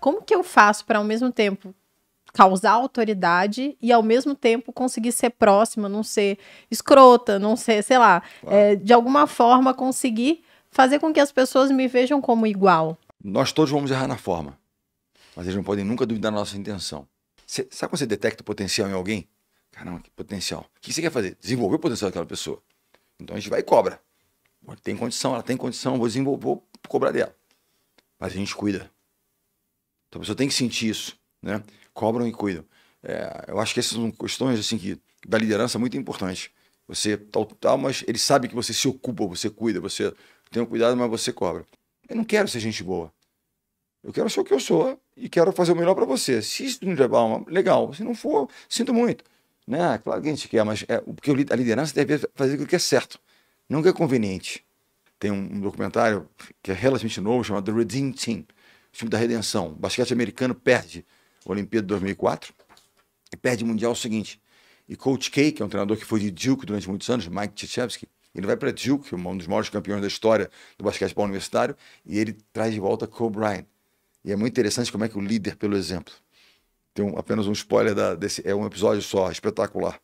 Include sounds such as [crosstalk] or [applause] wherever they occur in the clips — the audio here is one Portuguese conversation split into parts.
como que eu faço para ao mesmo tempo causar autoridade e ao mesmo tempo conseguir ser próxima, não ser escrota, não ser, sei lá, é, de alguma forma conseguir fazer com que as pessoas me vejam como igual. Nós todos vamos errar na forma, mas eles não podem nunca duvidar da nossa intenção. Cê, sabe quando você detecta o potencial em alguém? Caramba, que potencial. O que você quer fazer? Desenvolver o potencial daquela pessoa. Então a gente vai e cobra. Tem condição, ela tem condição, vou desenvolver, vou cobrar dela. Mas a gente cuida. Então a pessoa tem que sentir isso, né? Cobram e cuidam. É, eu acho que essas são questões assim que da liderança muito importante. Você tal, tá tal, mas ele sabe que você se ocupa, você cuida, você tem um cuidado, mas você cobra. Eu não quero ser gente boa. Eu quero ser o que eu sou e quero fazer o melhor para você. Se isso não levar uma, legal. Se não for, sinto muito. Né? Claro que a gente quer, mas é, porque a liderança deve fazer o que é certo, não o que é conveniente. Tem um, documentário que é relativamente novo chamado The Redeem Team filme da redenção. O basquete americano perde a Olimpíada de 2004 e perde o Mundial seguinte. E Coach K, que é um treinador que foi de Duke durante muitos anos, Mike Tchevsky, ele vai para Duke, um dos maiores campeões da história do basquetebol universitário, e ele traz de volta Kobe Bryant. E é muito interessante como é que o líder pelo exemplo. Tem um, apenas um spoiler da, desse, é um episódio só, espetacular.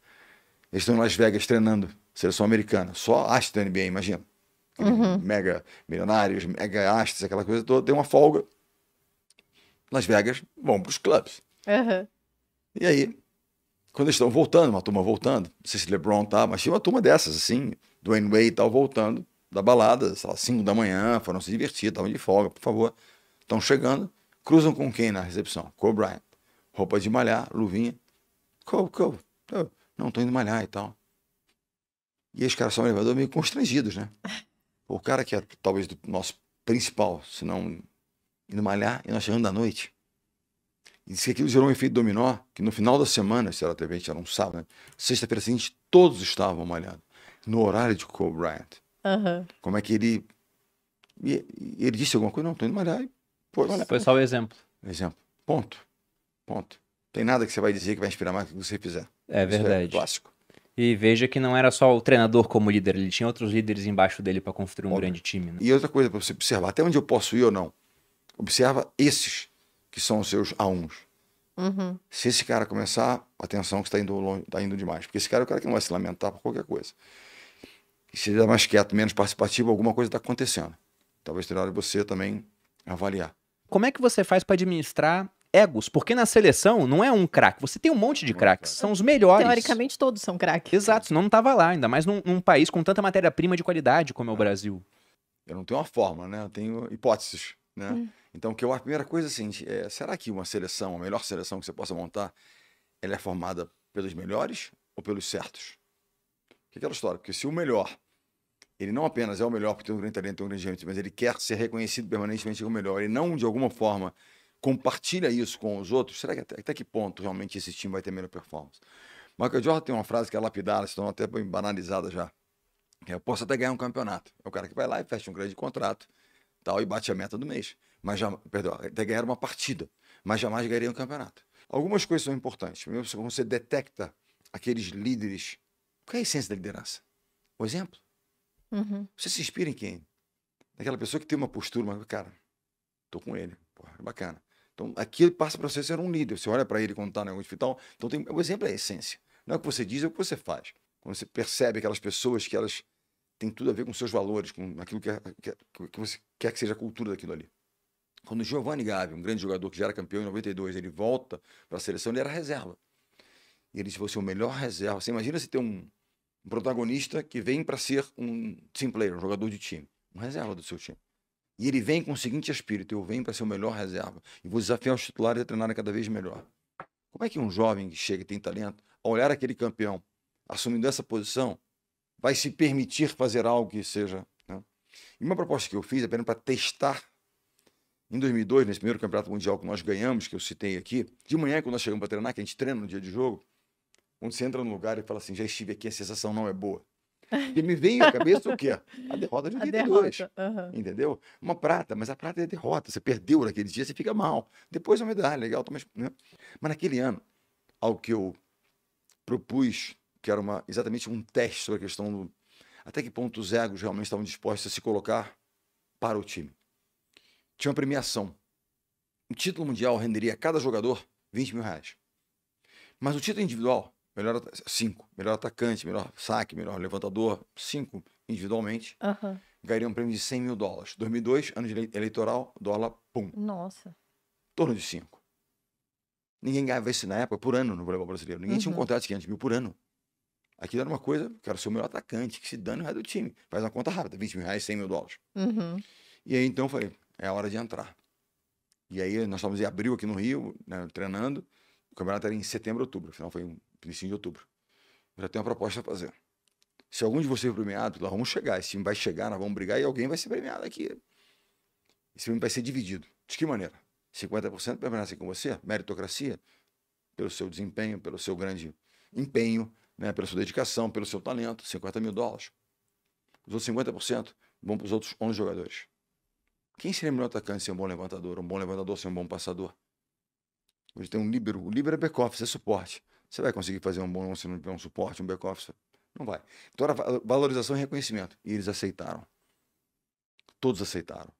Eles estão em Las Vegas treinando, seleção americana, só astro da NBA, imagina. Uhum. Mega milionários, mega astros, aquela coisa toda, tem uma folga. Las Vegas vão para os clubes. Uhum. E aí, quando eles estão voltando, uma turma voltando, não sei se LeBron tá, mas tinha uma turma dessas, assim, Dwayne Wade e tal, voltando da balada, sei lá, 5 da manhã, foram se divertir, estavam de folga, por favor. Estão chegando, cruzam com quem na recepção? Com o Brian. Roupa de malhar, luvinha. Co, co, não, tô indo malhar e tal. E os caras são elevador meio constrangidos, né? [laughs] O cara que é talvez o nosso principal, se não indo malhar, e nós chegamos da noite. E disse que aquilo gerou um efeito dominó, que no final da semana, se era até bem, era um sábado, né? sexta-feira seguinte, todos estavam malhando No horário de Kobe Bryant. Uhum. Como é que ele... ele disse alguma coisa? Não, estou indo malhar. E, pô, malhar. Foi só o exemplo. Exemplo. Ponto. Ponto. Tem nada que você vai dizer que vai inspirar mais do que você fizer. É verdade. Isso é clássico. E veja que não era só o treinador como líder, ele tinha outros líderes embaixo dele para construir um Óbvio. grande time. Né? E outra coisa para você observar, até onde eu posso ir ou não observa esses que são os seus A1s. Uhum. Se esse cara começar, atenção que está indo, longe, tá indo demais. Porque esse cara é o cara que não vai se lamentar por qualquer coisa. E se ele é mais quieto, menos participativo, alguma coisa está acontecendo. Talvez tenha de você também avaliar. Como é que você faz para administrar egos? Porque na seleção não é um craque, você tem um monte de é craques, são os melhores. Teoricamente todos são craques. Exato, senão não estava lá, ainda mais num, num país com tanta matéria-prima de qualidade como é o é. Brasil. Eu não tenho uma fórmula, né? Eu tenho hipóteses, né? Hum. Então, que eu, a primeira coisa assim, é, será que uma seleção, a melhor seleção que você possa montar, ela é formada pelos melhores ou pelos certos? Que é aquela história, porque se o melhor, ele não apenas é o melhor porque tem um grande talento, tem um grande gente, mas ele quer ser reconhecido permanentemente como melhor, ele não, de alguma forma, compartilha isso com os outros, será que até, até que ponto realmente esse time vai ter melhor performance? Michael Jordan tem uma frase que é lapidada, se tornou até banalizada já. É, eu posso até ganhar um campeonato. É o cara que vai lá e fecha um grande contrato tal, e bate a meta do mês mas já, perdão, até ganhar uma partida, mas jamais ganharia um campeonato. Algumas coisas são importantes. Primeiro, você detecta aqueles líderes. Qual é a essência da liderança? O exemplo. Uhum. Você se inspira em quem? Naquela pessoa que tem uma postura, mas, cara, tô com ele, porra, é bacana. Então, aquilo passa para você ser um líder. Você olha para ele quando está em algum hospital. Então, tem, o exemplo é a essência. Não é o que você diz, é o que você faz. Quando você percebe aquelas pessoas que elas têm tudo a ver com seus valores, com aquilo que, é, que, é, que você quer que seja a cultura daquilo ali. Quando o Giovanni Gavi, um grande jogador que já era campeão em 92, ele volta para a seleção, ele era reserva. E ele disse: fosse é o melhor reserva. Você imagina se tem um, um protagonista que vem para ser um team player, um jogador de time, um reserva do seu time. E ele vem com o seguinte espírito: Eu venho para ser o melhor reserva e vou desafiar os titulares a treinar cada vez melhor. Como é que um jovem que chega e tem talento, ao olhar aquele campeão assumindo essa posição, vai se permitir fazer algo que seja. Né? E uma proposta que eu fiz é apenas para testar em 2002, nesse primeiro campeonato mundial que nós ganhamos, que eu citei aqui, de manhã, quando nós chegamos para treinar, que a gente treina no dia de jogo, quando você entra no lugar e fala assim, já estive aqui, a sensação não é boa. E me vem à cabeça o quê? A derrota de 82. [laughs] uhum. Entendeu? Uma prata, mas a prata é a derrota. Você perdeu naquele dia, você fica mal. Depois é uma medalha, legal. Tá, mas, né? mas naquele ano, ao que eu propus, que era uma, exatamente um teste sobre a questão do até que ponto os egos realmente estavam dispostos a se colocar para o time tinha uma premiação. um título mundial renderia a cada jogador 20 mil reais. Mas o título individual, melhor cinco, melhor atacante, melhor saque, melhor levantador, cinco individualmente, uhum. ganharia um prêmio de 100 mil dólares. 2002, ano eleitoral, dólar, pum. Nossa. Em torno de cinco. Ninguém ganhava isso na época, por ano, no voleibol brasileiro. Ninguém uhum. tinha um uhum. contrato de 500 mil por ano. aqui era uma coisa, quero ser o melhor atacante, que se dane o resto do time. Faz uma conta rápida, 20 mil reais, 100 mil dólares. Uhum. E aí, então, eu falei, é a hora de entrar. E aí nós estávamos em abril aqui no Rio, né, treinando. O campeonato era em setembro, outubro. Afinal, foi início de outubro. Eu já tenho uma proposta a fazer. Se algum de vocês for premiado, nós vamos chegar. Esse time vai chegar, nós vamos brigar e alguém vai ser premiado aqui. Esse time vai ser dividido. De que maneira? 50% permanecem com você, meritocracia, pelo seu desempenho, pelo seu grande empenho, né, pela sua dedicação, pelo seu talento, 50 mil dólares. Os outros 50% vão para os outros 11 jogadores. Quem seria melhor atacante ser um bom levantador? Um bom levantador ser um bom passador? Hoje tem um líbero. O líbero é back-office, é suporte. Você vai conseguir fazer um bom se não tiver um suporte, um back-office? Não vai. Então era valorização e reconhecimento. E eles aceitaram. Todos aceitaram.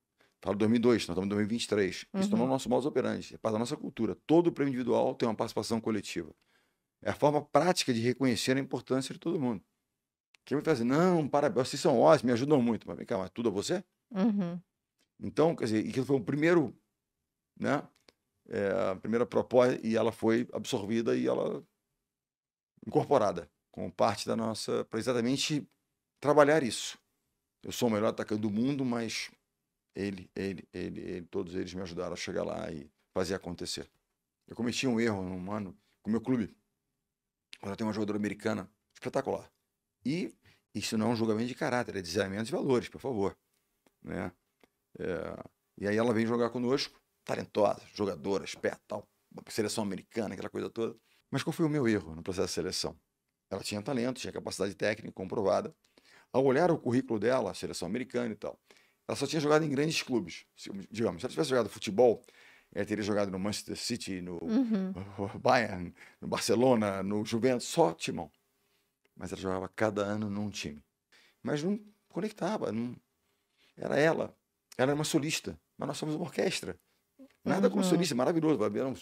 Falo 2002, nós estamos em 2023. É uhum. Isso tornou o nosso modus operandi. É parte da nossa cultura. Todo prêmio individual tem uma participação coletiva. É a forma prática de reconhecer a importância de todo mundo. Quem me fazer? assim, não, parabéns, vocês são ótimos, me ajudam muito. Mas vem cá, mas tudo a é você? Uhum. Então, quer dizer, aquilo foi o primeiro, né? É, a primeira proposta, e ela foi absorvida e ela incorporada como parte da nossa, para exatamente trabalhar isso. Eu sou o melhor atacante do mundo, mas ele, ele, ele, ele, todos eles me ajudaram a chegar lá e fazer acontecer. Eu cometi um erro num ano com o meu clube, agora tem uma jogadora americana espetacular. E isso não é um julgamento de caráter, é de valores, por favor. Né? É, e aí ela vem jogar conosco, talentosa, jogadora, esperta, tal, seleção americana, aquela coisa toda. Mas qual foi o meu erro no processo de seleção? Ela tinha talento, tinha capacidade técnica comprovada. Ao olhar o currículo dela, seleção americana e tal, ela só tinha jogado em grandes clubes. Se, digamos, se ela tivesse jogado futebol, ela teria jogado no Manchester City, no uhum. [laughs] Bayern, no Barcelona, no Juventus, só timão. Mas ela jogava cada ano num time. Mas não conectava, não... era ela. Ela era uma solista, mas nós somos uma orquestra. Nada uhum. como solista, maravilhoso.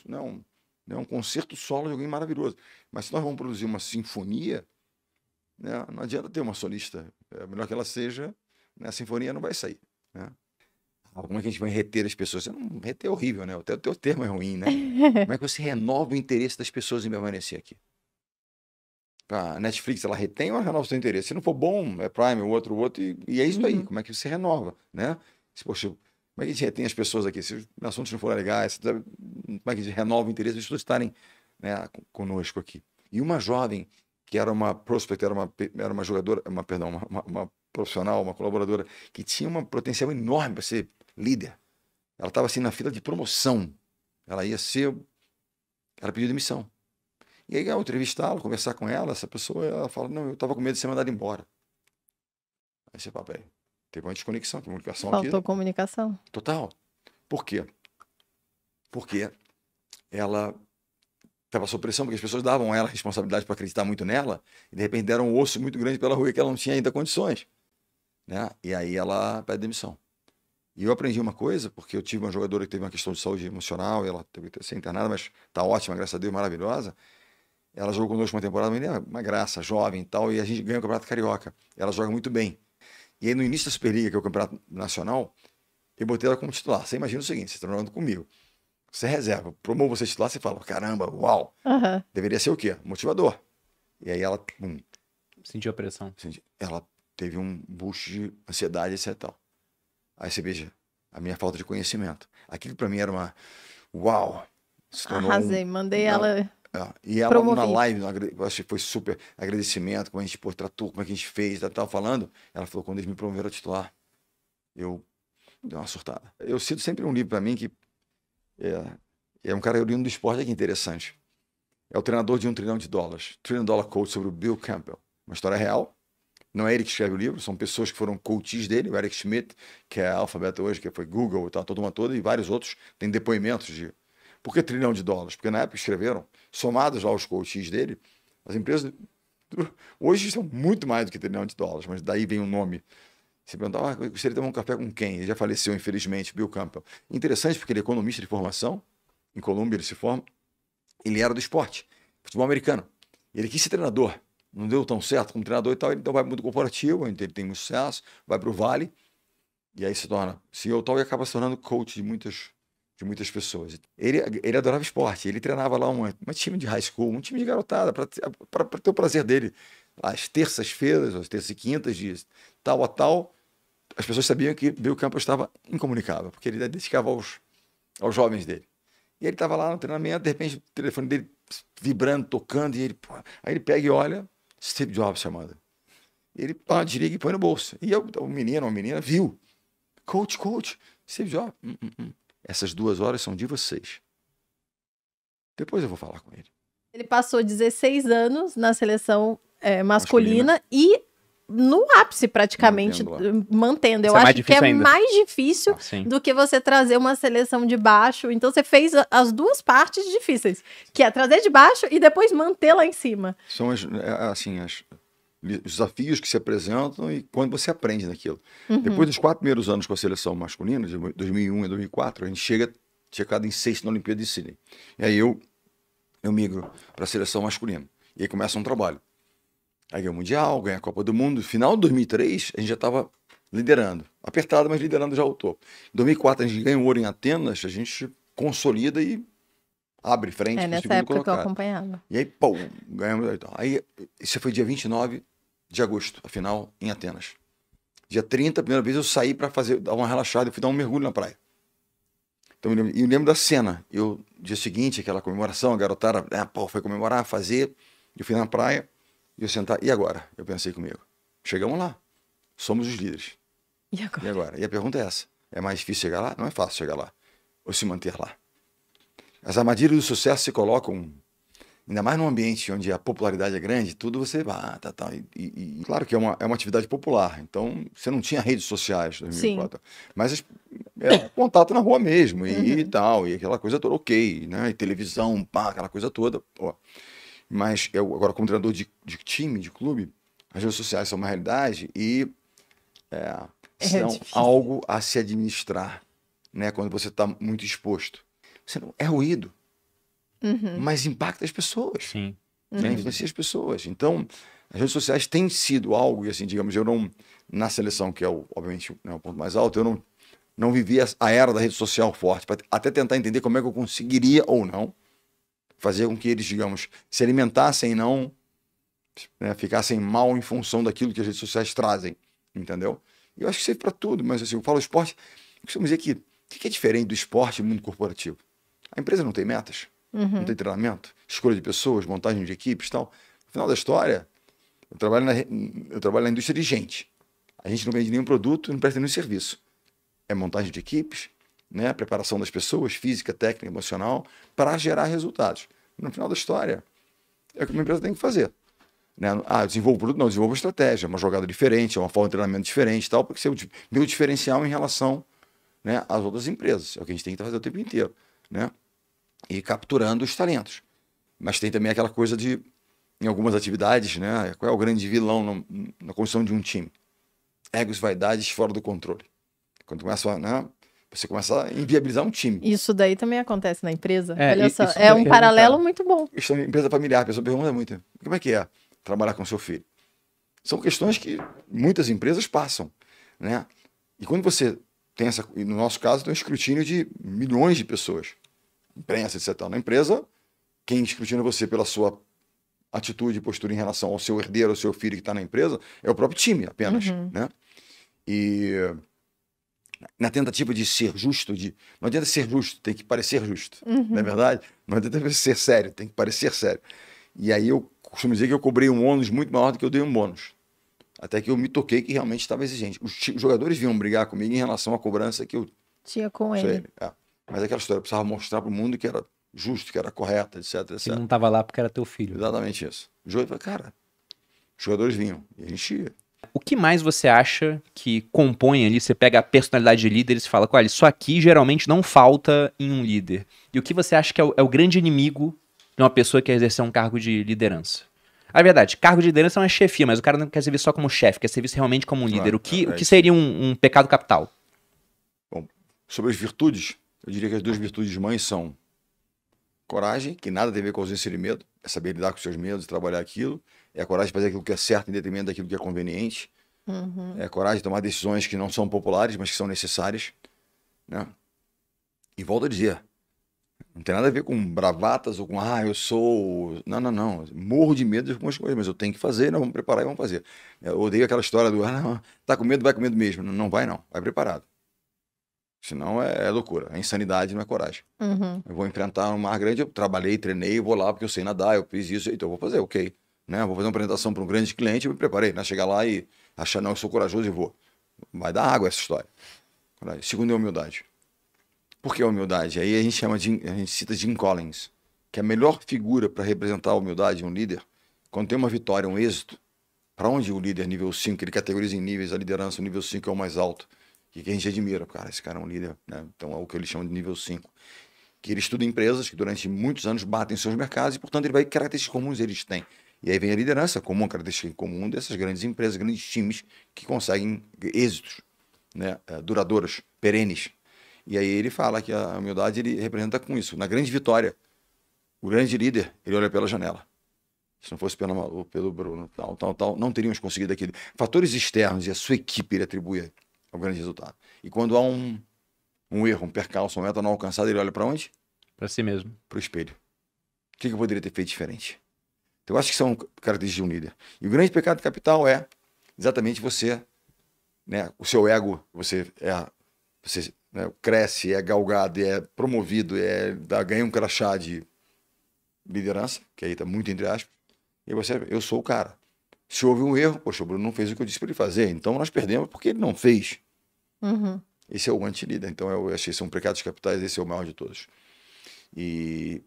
Não é, um, não é um concerto solo de alguém maravilhoso. Mas se nós vamos produzir uma sinfonia, né, não adianta ter uma solista. É melhor que ela seja, né, a sinfonia não vai sair. Né? Ah, como é que a gente vai reter as pessoas? não, reter é horrível, né? Até o teu termo é ruim, né? [laughs] Como é que você renova o interesse das pessoas em permanecer aqui? a Netflix, ela retém ou ela renova o seu interesse? Se não for bom, é Prime, o outro, o outro, e, e é isso uhum. aí, como é que você renova, né? Poxa, como é que a gente retém as pessoas aqui? Se os assuntos não forem legais, como é que a gente renova o interesse das pessoas estarem né, conosco aqui? E uma jovem que era uma prospect, era uma, era uma jogadora, uma, perdão, uma, uma, uma profissional, uma colaboradora, que tinha um potencial enorme para ser líder. Ela estava assim na fila de promoção. Ela ia ser. Ela pediu demissão. E aí, ao entrevistá-la, conversar com ela, essa pessoa, ela fala: Não, eu estava com medo de ser mandada embora. Aí você fala: Peraí, Teve uma desconexão, comunicação Faltou aqui. comunicação. Total. Por quê? Porque ela estava sob pressão, porque as pessoas davam a ela a responsabilidade para acreditar muito nela, e de repente deram um osso muito grande pela rua que ela não tinha ainda condições. Né? E aí ela pede demissão. E eu aprendi uma coisa, porque eu tive uma jogadora que teve uma questão de saúde emocional, ela teve que ser internada, mas está ótima, graças a Deus, maravilhosa. Ela jogou conosco uma temporada, uma graça, jovem e tal, e a gente ganha o Campeonato Carioca. Ela joga muito bem. E aí no início da Superliga, que é o campeonato nacional, eu botei ela como titular. Você imagina o seguinte, você está jogando comigo. Você é reserva, promove você titular, você fala, caramba, uau. Uhum. Deveria ser o quê? Motivador. E aí ela... Sentiu a pressão. Ela teve um boost de ansiedade, etc. Tal. Aí você veja a minha falta de conhecimento. Aquilo para mim era uma... Uau! Arrasei, um, mandei uma, ela... É. E ela Promovi. na live, acho que foi super agradecimento, como a gente pô, tratou, como é que a gente fez, ela estava falando. Ela falou, quando eles me promoveram a titular, eu dei uma surtada. Eu cito sempre um livro para mim que é, é um cara oriundo do esporte aqui interessante. É o treinador de um trilhão de dólares. Trillion Dollar Coach sobre o Bill Campbell. Uma história real. Não é ele que escreve o livro, são pessoas que foram coaches dele. O Eric Schmidt, que é alfabeto hoje, que foi Google, tá, toda uma toda, e vários outros. Tem depoimentos de por que trilhão de dólares? Porque na época escreveram, somados lá os coaches dele, as empresas [laughs] hoje são muito mais do que trilhão de dólares, mas daí vem o nome. Você perguntava, ah, gostaria de tomar um café com quem? Ele já faleceu, infelizmente, Bill Campbell. Interessante, porque ele é economista de formação, em Colômbia ele se forma, ele era do esporte, futebol americano. Ele é quis ser treinador, não deu tão certo como treinador e tal, então vai para o mundo corporativo, então ele tem muito sucesso, vai para o Vale, e aí se torna CEO e tal, e acaba se tornando coach de muitas de muitas pessoas. Ele, ele adorava esporte, ele treinava lá um, um time de high school, um time de garotada, para ter o prazer dele. Às terças-feiras, às terças e quintas, de tal a tal, as pessoas sabiam que Bill campo estava incomunicável, porque ele dedicava aos, aos jovens dele. E ele estava lá no treinamento, de repente o telefone dele vibrando, tocando, e ele, pô, aí ele pega e olha, Steve Jobs chamando. Ele pá, desliga e põe no bolso. E o menino ou a menina viu. Coach, coach, Steve Jobs. Uh -uh -uh. Essas duas horas são de vocês. Depois eu vou falar com ele. Ele passou 16 anos na seleção é, masculina, masculina, e no ápice praticamente mantendo. mantendo. Eu é acho que é ainda. mais difícil ah, do que você trazer uma seleção de baixo. Então você fez as duas partes difíceis, que é trazer de baixo e depois manter lá em cima. São as, é, assim as, os desafios que se apresentam e quando você aprende naquilo. Uhum. Depois dos quatro primeiros anos com a seleção masculina, de 2001 e 2004, a gente chega checado em sexto na Olimpíada de Sydney. E aí eu, eu migro para a seleção masculina. E aí começa um trabalho. Aí ganha o Mundial, ganha a Copa do Mundo. Final de 2003, a gente já estava liderando. Apertado, mas liderando já o topo. Em 2004, a gente ganha o ouro em Atenas, a gente consolida e abre frente é, nessa época colocado. Que eu acompanhava. E aí, pô, ganhamos. Então. Aí, isso foi dia 29 de agosto, a final em Atenas. Dia 30, a primeira vez eu saí para fazer dar uma relaxada, eu fui dar um mergulho na praia. Então eu lembro, eu lembro da cena. Eu dia seguinte, aquela comemoração, a garotada, ah, pô, foi comemorar, fazer. Eu fui na praia e eu sentar, e agora? Eu pensei comigo. Chegamos lá. Somos os líderes. E agora? E agora? E a pergunta é essa: é mais difícil chegar lá? Não é fácil chegar lá ou se manter lá. As armadilhas do sucesso se colocam ainda mais num ambiente onde a popularidade é grande, tudo você. Ah, tá, tá. E, e, e, claro que é uma, é uma atividade popular, então você não tinha redes sociais em 2004. Sim. Mas é, era contato na rua mesmo e, uhum. e, tal, e aquela coisa toda, ok, né? E televisão, pá, aquela coisa toda. Mas eu, agora, como treinador de, de time, de clube, as redes sociais são uma realidade e é, é são difícil. algo a se administrar, né? Quando você está muito exposto. Você não, é ruído uhum. mas impacta as pessoas. Sim. Né? Uhum. Influencia as pessoas. Então, as redes sociais têm sido algo, e assim, digamos, eu não, na seleção, que é o, obviamente né, o ponto mais alto, eu não, não vivi a, a era da rede social forte, para até tentar entender como é que eu conseguiria ou não fazer com que eles, digamos, se alimentassem e não né, ficassem mal em função daquilo que as redes sociais trazem, entendeu? E eu acho que serve para tudo, mas assim, eu falo esporte, costumo dizer que o que é diferente do esporte e mundo corporativo? A empresa não tem metas. Uhum. Não tem treinamento, escolha de pessoas, montagem de equipes e tal. No final da história, eu trabalho, na, eu trabalho na indústria de gente. A gente não vende nenhum produto, não presta nenhum serviço. É montagem de equipes, né? preparação das pessoas, física, técnica, emocional, para gerar resultados. No final da história, é o que uma empresa tem que fazer. Né? Ah, eu desenvolvo produto? Não, eu desenvolvo estratégia, uma jogada diferente, uma forma de treinamento diferente tal, porque ser o meu diferencial em relação né, às outras empresas. É o que a gente tem que tá fazer o tempo inteiro. Né? e capturando os talentos. Mas tem também aquela coisa de, em algumas atividades, né? Qual é o grande vilão na, na construção de um time? Egos, vaidades fora do controle. Quando começa a, né? Você começa a inviabilizar um time. Isso daí também acontece na empresa. É, Olha só, é um é paralelo muito bom. É empresa familiar, a pessoa pergunta muito: como é que é trabalhar com seu filho? São questões que muitas empresas passam, né? E quando você tem essa, no nosso caso, tem um escrutínio de milhões de pessoas imprensa, etc., na empresa, quem escrutina você pela sua atitude e postura em relação ao seu herdeiro, ao seu filho que está na empresa, é o próprio time apenas, uhum. né? E na tentativa de ser justo, de não adianta ser justo, tem que parecer justo, uhum. não é verdade? Não adianta ser sério, tem que parecer sério. E aí eu costumo dizer que eu cobrei um ônus muito maior do que eu dei um bônus. Até que eu me toquei que realmente estava exigente. Os jogadores vinham brigar comigo em relação à cobrança que eu tinha com ele. ele. É. Mas aquela história precisava mostrar para o mundo que era justo, que era correta, etc, etc. Que não estava lá porque era teu filho. Exatamente isso. O jogo, cara, os jogadores vinham e a gente ia. O que mais você acha que compõe ali? Você pega a personalidade de líder e fala, olha, isso aqui geralmente não falta em um líder. E o que você acha que é o, é o grande inimigo de uma pessoa que quer exercer um cargo de liderança? A verdade, cargo de liderança é uma chefia, mas o cara não quer ser visto só como chefe, quer ser visto realmente como um líder. Ah, o, que, é o que é seria um, um pecado capital? Bom, sobre as virtudes, eu diria que as duas virtudes mães são coragem, que nada tem a ver com ausência de medo, é saber lidar com seus medos, trabalhar aquilo, é a coragem de fazer aquilo que é certo em detrimento daquilo que é conveniente, uhum. é a coragem de tomar decisões que não são populares, mas que são necessárias, né? E volto a dizer, não tem nada a ver com bravatas ou com, ah, eu sou. Não, não, não. Morro de medo de algumas coisas, mas eu tenho que fazer, nós vamos preparar e vamos fazer. Eu odeio aquela história do, ah, não, tá com medo, vai com medo mesmo. Não, não vai, não. Vai preparado. Senão é, é loucura, é insanidade, não é coragem. Uhum. Eu vou enfrentar um mar grande, eu trabalhei, treinei, vou lá porque eu sei nadar, eu fiz isso, então eu vou fazer, ok. Né? vou fazer uma apresentação para um grande cliente, eu me preparei, né? Chegar lá e achar, não, eu sou corajoso e vou. Vai dar água essa história. Coragem. Segundo é humildade. Por que a humildade? Aí a gente chama de, a gente cita Jim Collins, que é a melhor figura para representar a humildade de um líder, quando tem uma vitória, um êxito, para onde o líder nível 5, ele categoriza em níveis, a liderança, o nível 5 é o mais alto que a gente admira, cara, esse cara é um líder, né? Então é o que eles chamam de nível 5. Que ele estuda empresas que durante muitos anos batem seus mercados e, portanto, ele vai características comuns eles têm. E aí vem a liderança comum, a característica comum dessas grandes empresas, grandes times que conseguem êxitos, né? É, duradouros, perenes. E aí ele fala que a humildade ele representa com isso. Na grande vitória, o grande líder, ele olha pela janela. Se não fosse pelo, pelo Bruno, tal, tal, tal, não teríamos conseguido aquilo. Fatores externos e a sua equipe ele atribui é um grande resultado. E quando há um, um erro, um percalço, uma meta não alcançada, ele olha para onde? Para si mesmo. Para o espelho. O que eu poderia ter feito diferente? Então, eu acho que são características de um líder. E o grande pecado capital é exatamente você, né, o seu ego, você é, você né, cresce, é galgado, é promovido, é dá, ganha um crachá de liderança, que aí está muito entre aspas, e você, eu sou o cara. Se houve um erro, poxa, o Bruno não fez o que eu disse para ele fazer, então nós perdemos porque ele não fez. Uhum. Esse é o anti-líder. Então, eu achei que são precados capitais, esse é o maior de todos. E,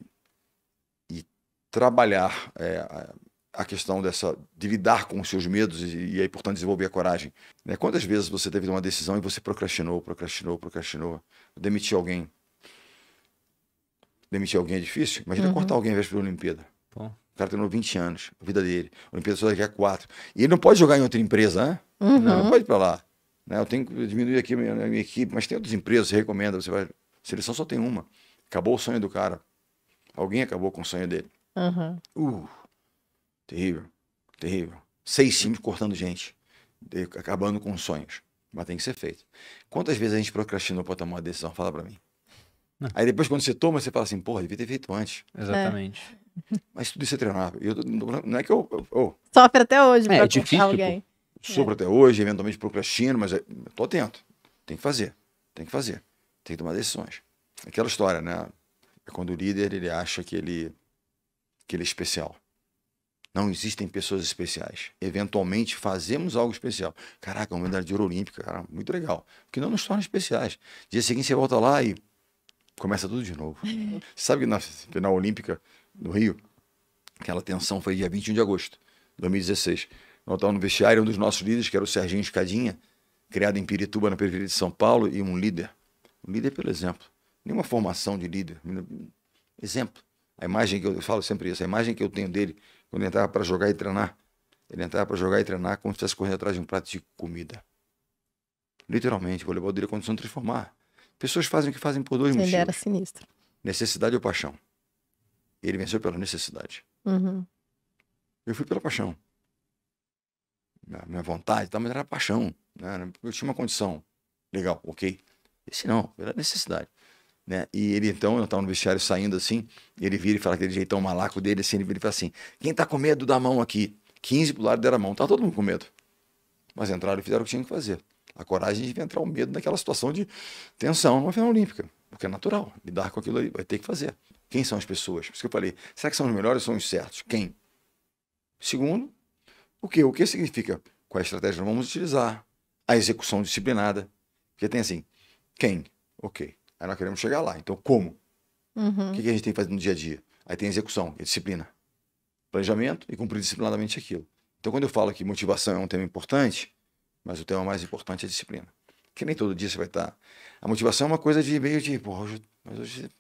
e trabalhar é, a questão dessa de lidar com os seus medos e, e aí, é portanto, desenvolver a coragem. Né? Quantas vezes você teve uma decisão e você procrastinou, procrastinou, procrastinou, Demitir alguém? Demitir alguém é difícil? Imagina uhum. cortar alguém vez para a Olimpíada. Bom. O cara treinou 20 anos, a vida dele. A Olimpíada só daqui a 4. E ele não pode jogar em outra empresa, né? Uhum. Não, não pode ir para lá. Né? Eu tenho que diminuir aqui a minha, minha, equipe, mas tem outras empresas que recomendam. Você vai... Seleção só tem uma. Acabou o sonho do cara. Alguém acabou com o sonho dele. Uhum. Uh, terrível, terrível. Seis times cortando gente, acabando com sonhos. Mas tem que ser feito. Quantas vezes a gente procrastinou para tomar uma decisão? Fala para mim. Não. Aí depois, quando você toma, você fala assim, porra, devia ter feito antes. Exatamente. É. Mas tudo isso é treinável. Eu, não é que eu. eu... Sofre até hoje, é, é difícil, alguém. Pô sopro é. até hoje, eventualmente procrastino, mas estou eh, atento. Tem que fazer, tem que fazer, tem que tomar decisões. Aquela história, né? É quando o líder ele acha que ele, que ele é especial. Não existem pessoas especiais. Eventualmente fazemos algo especial. Caraca, uma medalha de ouro olímpica, cara, muito legal. Porque não nos torna especiais. Dia seguinte você volta lá e começa tudo de novo. [laughs] Sabe que na final olímpica do Rio, aquela tensão foi dia 21 de agosto de 2016. Nós estávamos no vestiário, um dos nossos líderes, que era o Serginho Escadinha, criado em Pirituba, na periferia de São Paulo, e um líder. Um líder pelo exemplo. Nenhuma formação de líder. Exemplo. A imagem que eu, eu falo sempre isso, a imagem que eu tenho dele, quando ele entrava para jogar e treinar, ele entrava para jogar e treinar como se estivesse correndo atrás de um prato de comida. Literalmente, o voleibol dele é condição de transformar. Pessoas fazem o que fazem por dois motivos. Ele era sinistro. Necessidade ou paixão. Ele venceu pela necessidade. Uhum. Eu fui pela paixão minha vontade, tá? mas era paixão. Né? Eu tinha uma condição legal, ok. Esse não, era necessidade. Né? E ele então, eu estava no vestiário saindo assim, ele vira e fala aquele jeitão malaco dele assim, ele vira e fala assim: "Quem tá com medo da mão aqui?" 15 pro lado deram a mão, tá todo mundo com medo. Mas entraram e fizeram o que tinham que fazer. A coragem de entrar o medo naquela situação de tensão numa final olímpica, porque é natural, lidar com aquilo aí, vai ter que fazer. Quem são as pessoas? Por isso que eu falei, será que são os melhores ou são os certos? Quem? Segundo, o que? O que significa? Qual é estratégia nós vamos utilizar? A execução disciplinada. Porque tem assim, quem? Ok. Aí nós queremos chegar lá. Então, como? Uhum. O que, que a gente tem que fazer no dia a dia? Aí tem execução e é disciplina. Planejamento e cumprir disciplinadamente aquilo. Então, quando eu falo que motivação é um tema importante, mas o tema mais importante é disciplina. Que nem todo dia você vai estar. A motivação é uma coisa de meio de, pô, hoje, mas hoje coisa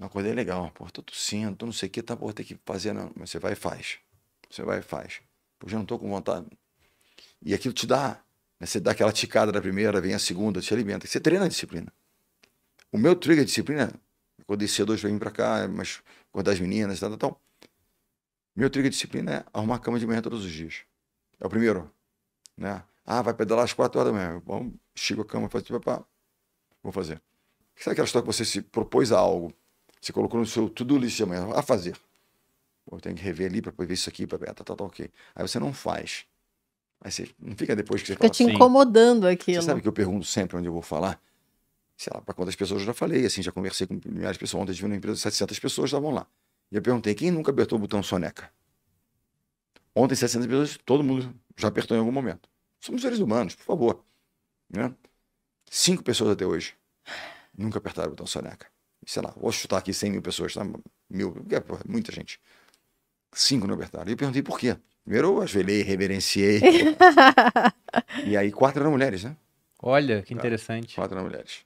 acordei legal, pô, tô tossindo, tô não sei o que, tá, pô, tem que fazer, não. Mas você vai e faz. Você vai e faz. Eu já não estou com vontade. E aquilo te dá. Né? Você dá aquela ticada da primeira, vem a segunda, te alimenta. Você treina a disciplina. O meu trigger de disciplina, quando descer dois vem para cá, mas acordar as meninas, tal, tal, tal. Meu trigger de disciplina é arrumar a cama de manhã todos os dias. É o primeiro. Né? Ah, vai pedalar às quatro horas da manhã. Bom, chego a cama, faço papá. Vou fazer. Sabe aquela história que você se propôs a algo? Você colocou no seu tudo do list de amanhã, a fazer. Pô, eu tenho que rever ali para poder ver isso aqui, para ver, ah, tá, tá, tá, ok. Aí você não faz. Aí você não fica depois que você fica fala te assim, incomodando aquilo. Você sabe que eu pergunto sempre onde eu vou falar? Sei lá, para quantas pessoas eu já falei, assim, já conversei com milhares de pessoas. Ontem eu tive uma empresa, 700 pessoas estavam lá. E eu perguntei, quem nunca apertou o botão soneca? Ontem, 700 pessoas, todo mundo já apertou em algum momento. Somos seres humanos, por favor. Né? Cinco pessoas até hoje nunca apertaram o botão soneca. Sei lá, vou chutar aqui 100 mil pessoas, tá? Mil, muita gente. Cinco no Bertaro. E eu perguntei por quê. Primeiro eu ajoelhei, reverenciei. [laughs] e aí quatro eram mulheres, né? Olha, que tá. interessante. Quatro eram mulheres.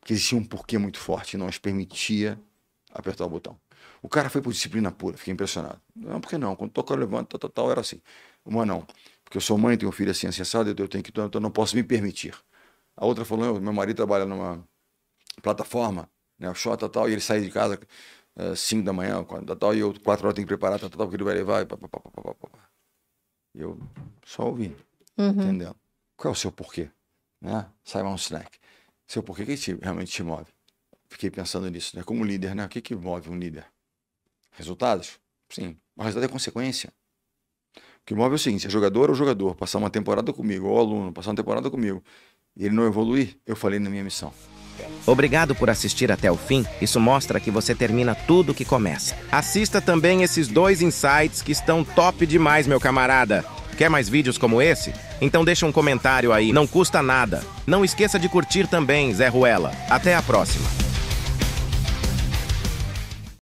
Porque existia um porquê muito forte, não as permitia apertar o botão. O cara foi por disciplina pura, fiquei impressionado. Não, por que não? Quando toca, levanta, tal, tal, era assim. Uma não. Porque eu sou mãe, tenho um filho assim, acessado, assim, eu tenho que, então eu então, não posso me permitir. A outra falou, meu marido trabalha numa plataforma, né, o Xota tal, e ele sai de casa 5 ah, da manhã, quando, tal, tá, tá, e eu 4 horas tenho que preparar, tal, tá, tal, porque ele vai levar, e pá, pá, pá, pá, pá, pá. E eu só ouvi, uhum. entendeu? Qual é o seu porquê? Né? Saiba um snack. Seu porquê que te, realmente te move? Fiquei pensando nisso, né? Como líder, né? O que, que move um líder? Resultados? Sim. Mas resultado é consequência. O que move é o seguinte: é jogador ou jogador, passar uma temporada comigo, ou aluno, passar uma temporada comigo, e ele não evoluir, eu falei na minha missão. Obrigado por assistir até o fim. Isso mostra que você termina tudo que começa. Assista também esses dois insights que estão top demais, meu camarada. Quer mais vídeos como esse? Então deixa um comentário aí, não custa nada. Não esqueça de curtir também, Zé Ruela. Até a próxima.